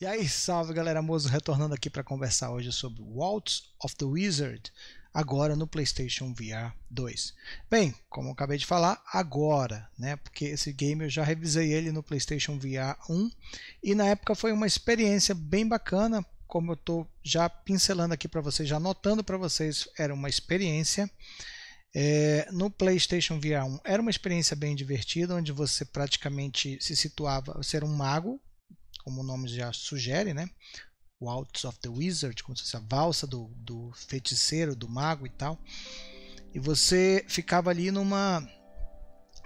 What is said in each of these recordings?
E aí, salve galera, Mozo retornando aqui para conversar hoje sobre Waltz of the Wizard, agora no PlayStation VR 2. Bem, como eu acabei de falar, agora, né? Porque esse game eu já revisei ele no PlayStation VR 1 e na época foi uma experiência bem bacana, como eu estou já pincelando aqui para vocês, já anotando para vocês, era uma experiência. É, no PlayStation VR 1 era uma experiência bem divertida, onde você praticamente se situava, ser um mago, como o nome já sugere, né? Waltz of the Wizard, como se fosse a valsa do, do feiticeiro, do mago e tal. E você ficava ali numa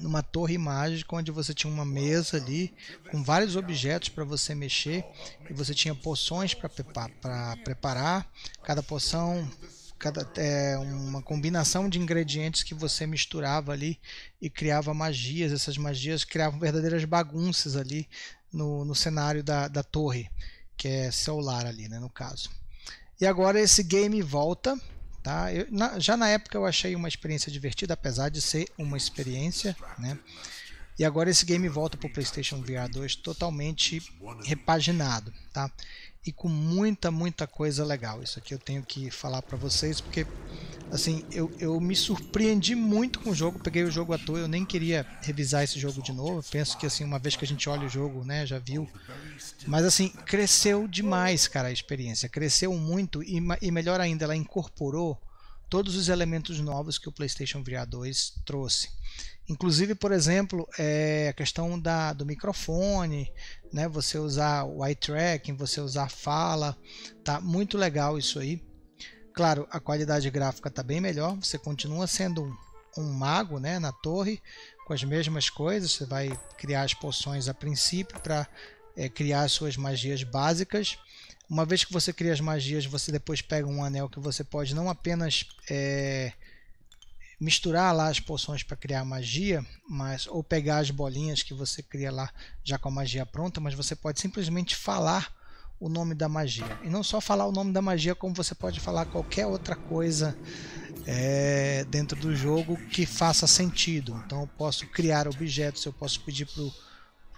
numa torre mágica onde você tinha uma mesa ali com vários objetos para você mexer e você tinha poções para preparar. Cada poção cada, é, uma combinação de ingredientes que você misturava ali e criava magias. Essas magias criavam verdadeiras bagunças ali no, no cenário da, da torre, que é celular ali, né, no caso. E agora esse game volta, tá? Eu, na, já na época eu achei uma experiência divertida, apesar de ser uma experiência, né? E agora esse game volta para o PlayStation VR 2 totalmente repaginado, tá? e com muita, muita coisa legal. Isso aqui eu tenho que falar para vocês, porque assim, eu, eu me surpreendi muito com o jogo, peguei o jogo à toa, eu nem queria revisar esse jogo de novo. penso que assim, uma vez que a gente olha o jogo, né, já viu. Mas assim, cresceu demais, cara, a experiência. Cresceu muito e, e melhor ainda, ela incorporou todos os elementos novos que o PlayStation VR 2 trouxe. Inclusive, por exemplo, é, a questão da, do microfone, né? Você usar o eye tracking, você usar fala, tá muito legal isso aí. Claro, a qualidade gráfica tá bem melhor. Você continua sendo um, um mago, né? Na torre, com as mesmas coisas. Você vai criar as poções a princípio para é, criar suas magias básicas uma vez que você cria as magias, você depois pega um anel que você pode não apenas é, misturar lá as poções para criar magia, mas ou pegar as bolinhas que você cria lá já com a magia pronta, mas você pode simplesmente falar o nome da magia. E não só falar o nome da magia, como você pode falar qualquer outra coisa é, dentro do jogo que faça sentido. Então eu posso criar objetos, eu posso pedir para o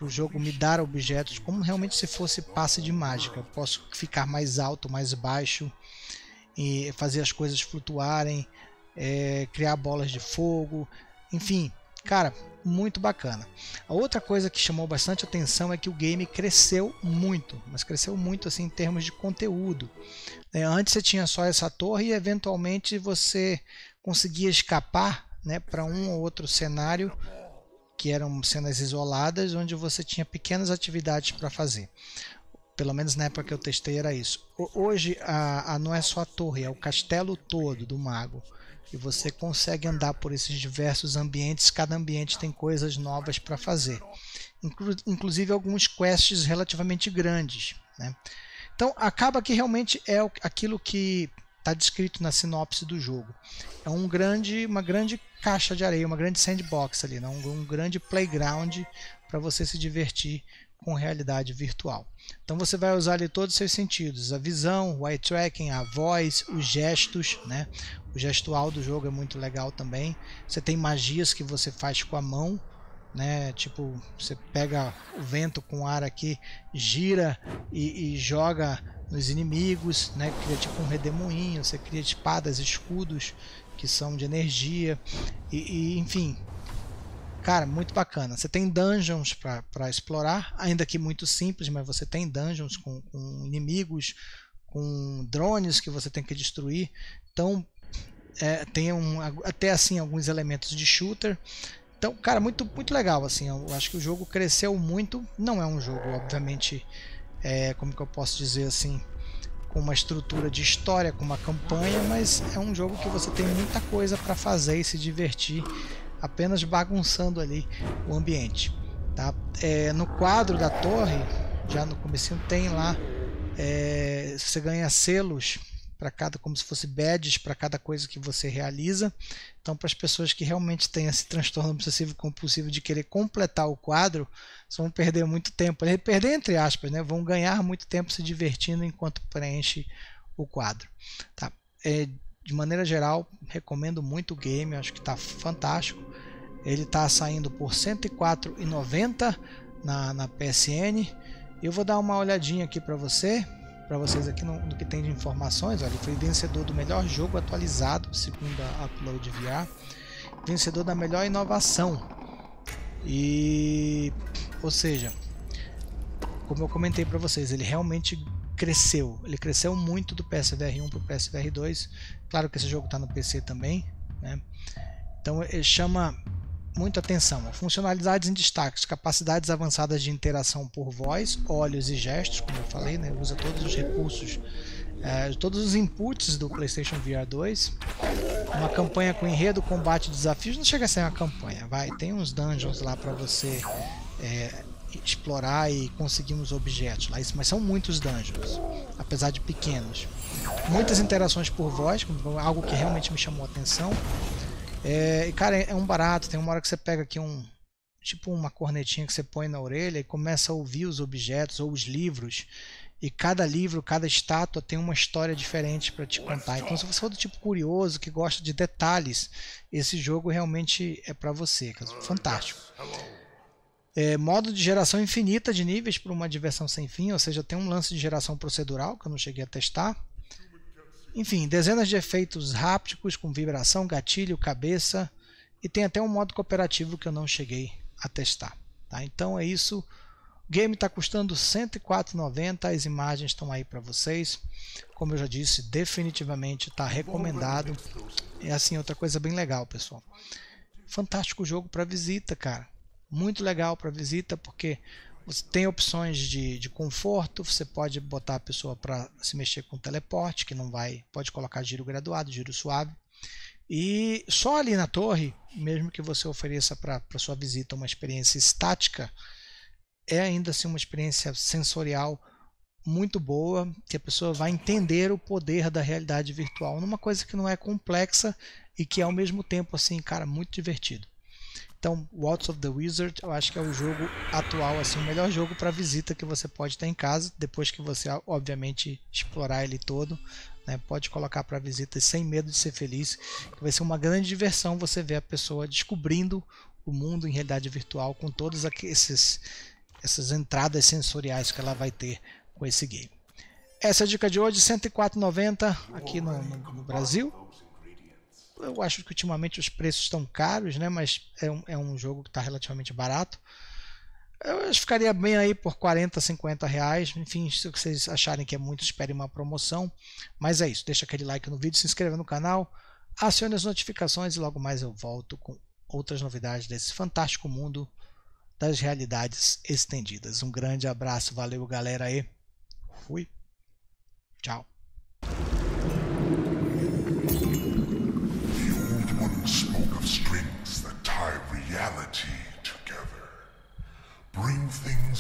o jogo me dar objetos como realmente se fosse passe de mágica. Posso ficar mais alto, mais baixo e fazer as coisas flutuarem, é, criar bolas de fogo, enfim, cara, muito bacana. A outra coisa que chamou bastante atenção é que o game cresceu muito, mas cresceu muito assim em termos de conteúdo. É, antes você tinha só essa torre e eventualmente você conseguia escapar né, para um ou outro cenário que eram cenas isoladas onde você tinha pequenas atividades para fazer. Pelo menos na época que eu testei era isso. Hoje a, a não é só a torre, é o castelo todo do mago. E você consegue andar por esses diversos ambientes, cada ambiente tem coisas novas para fazer. Inclu, inclusive alguns quests relativamente grandes. Né? Então acaba que realmente é aquilo que está descrito na sinopse do jogo. É um grande, uma grande caixa de areia, uma grande sandbox ali, né? um, um grande playground para você se divertir com realidade virtual. Então você vai usar ali todos os seus sentidos, a visão, o eye tracking, a voz, os gestos, né? O gestual do jogo é muito legal também. Você tem magias que você faz com a mão, né? Tipo, você pega o vento com o ar aqui, gira e, e joga nos inimigos, né? Cria tipo um redemoinho, você cria espadas, escudos que são de energia e, e enfim. Cara, muito bacana. Você tem dungeons para explorar, ainda que muito simples, mas você tem dungeons com, com inimigos, com drones que você tem que destruir. Então, é, tem um, até assim alguns elementos de shooter. Então, cara, muito, muito legal. Assim, eu acho que o jogo cresceu muito. Não é um jogo, obviamente, é, como que eu posso dizer assim, com uma estrutura de história, com uma campanha, mas é um jogo que você tem muita coisa para fazer e se divertir, apenas bagunçando ali o ambiente. Tá? É, no quadro da torre, já no começo tem lá, é, você ganha selos para cada como se fosse badges para cada coisa que você realiza. Então, para as pessoas que realmente têm esse transtorno obsessivo compulsivo de querer completar o quadro, vão perder muito tempo, perder entre aspas, né? Vão ganhar muito tempo se divertindo enquanto preenche o quadro, tá? É, de maneira geral, recomendo muito o game, acho que está fantástico. Ele está saindo por R$ 104,90 na, na PSN. Eu vou dar uma olhadinha aqui para você, para vocês aqui no, no, que tem de informações. Olha, ele foi vencedor do melhor jogo atualizado, segundo a Upload VR, vencedor da melhor inovação. E, ou seja, como eu comentei para vocês, ele realmente cresceu. Ele cresceu muito do PSVR 1 para o PSVR 2. Claro que esse jogo está no PC também, né? Então ele chama muita atenção. Funcionalidades em destaques, capacidades avançadas de interação por voz, olhos e gestos, como eu falei, né? usa todos os recursos, eh, todos os inputs do PlayStation VR 2. Uma campanha com enredo, combate, e desafios, não chega a ser uma campanha, vai, tem uns dungeons lá para você eh, explorar e conseguir uns objetos lá, mas são muitos dungeons, apesar de pequenos. Muitas interações por voz, algo que realmente me chamou a atenção. É, e cara, é, é um barato. Tem uma hora que você pega aqui um tipo uma cornetinha que você põe na orelha e começa a ouvir os objetos ou os livros. E cada livro, cada estátua tem uma história diferente para te contar. Então, se você for do tipo curioso, que gosta de detalhes, esse jogo realmente é para você. Hum, fantástico. É, modo de geração infinita de níveis para uma diversão sem fim, ou seja, tem um lance de geração procedural que eu não cheguei a testar. Enfim, dezenas de efeitos rápticos com vibração, gatilho, cabeça e tem até um modo cooperativo que eu não cheguei a testar. Tá? Então é isso. O game está custando 104,90. As imagens estão aí para vocês. Como eu já disse, definitivamente está recomendado. É assim outra coisa bem legal, pessoal. Fantástico jogo para visita, cara. Muito legal para visita porque você tem opções de, de conforto, você pode botar a pessoa para se mexer com teleporte, que não vai, pode colocar giro graduado, giro suave. E só ali na torre, mesmo que você ofereça para sua visita uma experiência estática, é ainda assim uma experiência sensorial muito boa, que a pessoa vai entender o poder da realidade virtual numa coisa que não é complexa e que ao mesmo tempo assim, cara, muito divertido. Então, Waltz of the Wizard, eu acho que é o jogo atual, assim, o melhor jogo para visita que você pode ter em casa, depois que você, obviamente, explorar ele todo. Né? Pode colocar para visita sem medo de ser feliz, que vai ser uma grande diversão você ver a pessoa descobrindo o mundo em realidade virtual com todas essas entradas sensoriais que ela vai ter com esse game. Essa é a dica de hoje, 104,90 aqui no, no, no Brasil eu acho que ultimamente os preços estão caros, né? Mas é um, é um jogo que está relativamente barato. Eu ficaria bem aí por 40, 50 reais. Enfim, se vocês acharem que é muito, esperem uma promoção. Mas é isso. Deixa aquele like no vídeo, se inscreva no canal, acione as notificações e logo mais eu volto com outras novidades desse fantástico mundo das realidades estendidas. Um grande abraço, valeu galera aí. Fui. Tchau.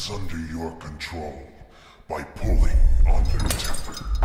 under your control by pulling on their temper.